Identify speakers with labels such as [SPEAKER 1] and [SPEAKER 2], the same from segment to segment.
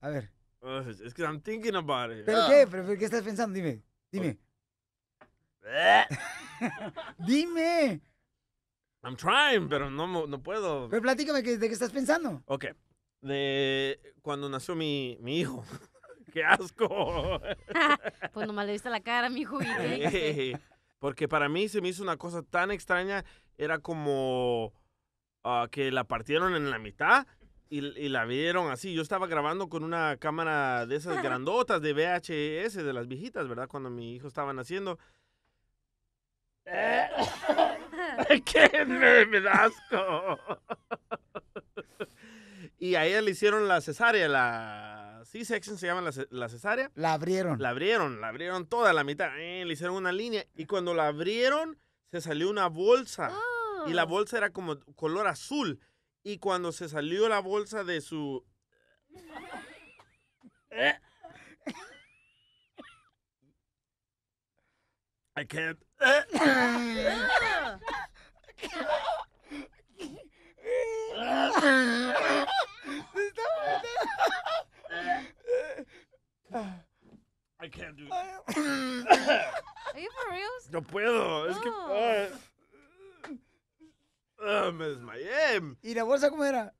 [SPEAKER 1] A ver. Es que I'm thinking about it. ¿Pero qué? Ah. ¿Pero, qué estás pensando? Dime. Dime. Dime. I'm trying, pero no, no puedo. Pero platícame de qué estás pensando. Ok. De cuando nació mi, hijo. ¡Qué asco! pues nomás le la cara a mi hijo. Porque para mí se me hizo una cosa tan extraña. Era como ah, que la partieron en la mitad y, la vieron así. Yo estaba grabando con una cámara de esas grandotas de VHS, de las viejitas, ¿verdad? Cuando mi hijo estaba naciendo. ¡Qué me y a le hicieron la cesárea, la c se llama la, cesárea. La abrieron. La abrieron, la abrieron toda la mitad. Eh, le hicieron una línea y cuando la abrieron se salió una bolsa. Ah. Y la bolsa era como color azul y cuando se salió la bolsa de su... Eh. I can't. I can't do it. Are you for real? No puedo. Es que. Ah, me desmayé. ¿Y la bolsa cómo era?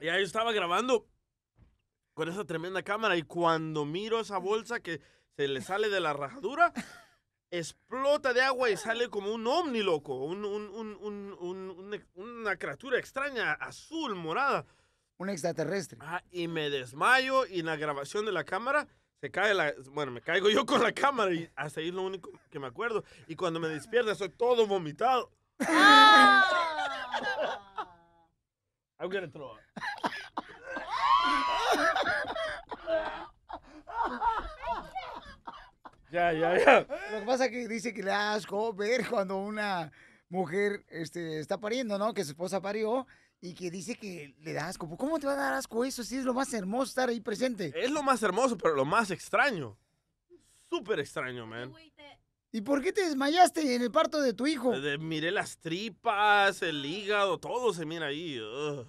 [SPEAKER 1] Y ahí estaba grabando con esa tremenda cámara y cuando miro esa bolsa que se le sale de la rajadura, explota de agua y sale como un ovni loco, una criatura extraña, azul, morada. Un extraterrestre. y me desmayo y en la grabación de la cámara se cae la, bueno, me caigo yo con la cámara y así ahí es lo único que me acuerdo. Y cuando me despierta soy todo vomitado. Ah. I'm gonna throw up. Ya, ya, ya. Lo que pasa es que dice que le da asco ver cuando una mujer este, está pariendo, ¿no? Que su esposa parió y que dice que le da asco. ¿Cómo te va a dar asco eso si es lo más hermoso estar ahí presente? Es lo más hermoso, pero lo más extraño. Súper extraño, man. ¿Y por qué te desmayaste en el parto de tu hijo? Eh, miré las tripas, el hígado, todo se mira ahí.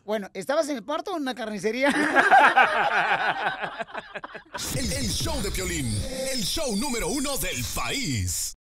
[SPEAKER 1] Bueno, ¿estabas en el parto o en una carnicería? el, show de Piolín, el show número uno del país.